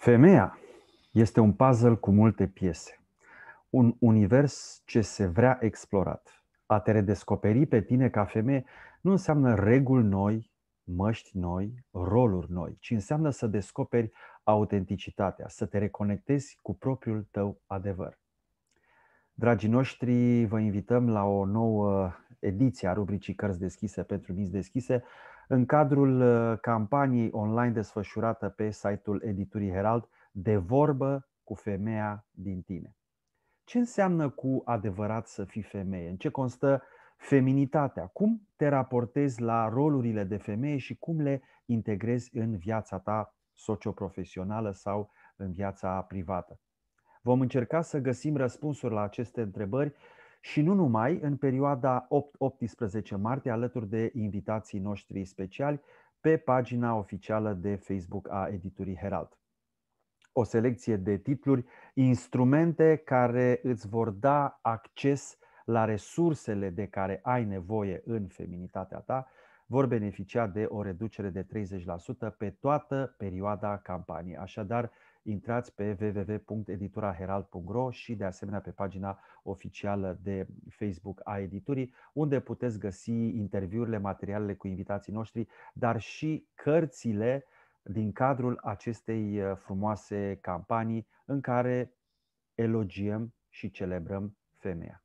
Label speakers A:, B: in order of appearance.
A: Femeia este un puzzle cu multe piese, un univers ce se vrea explorat. A te redescoperi pe tine ca femeie nu înseamnă reguli noi, măști noi, roluri noi, ci înseamnă să descoperi autenticitatea, să te reconectezi cu propriul tău adevăr. Dragii noștri, vă invităm la o nouă ediție a rubricii Cărți deschise pentru minți deschise în cadrul uh, campaniei online desfășurată pe site-ul editurii Herald de vorbă cu femeia din tine. Ce înseamnă cu adevărat să fii femeie? În ce constă feminitatea? Cum te raportezi la rolurile de femeie și cum le integrezi în viața ta socioprofesională sau în viața privată? Vom încerca să găsim răspunsuri la aceste întrebări și nu numai, în perioada 8-18 martie, alături de invitații noștri speciali, pe pagina oficială de Facebook a editurii Herald. O selecție de titluri, instrumente care îți vor da acces la resursele de care ai nevoie în feminitatea ta, vor beneficia de o reducere de 30% pe toată perioada campaniei. Așadar, intrați pe www.editoraherald.ro și de asemenea pe pagina oficială de Facebook a editurii, unde puteți găsi interviurile, materialele cu invitații noștri, dar și cărțile din cadrul acestei uh, frumoase campanii în care elogiem și celebrăm femeia.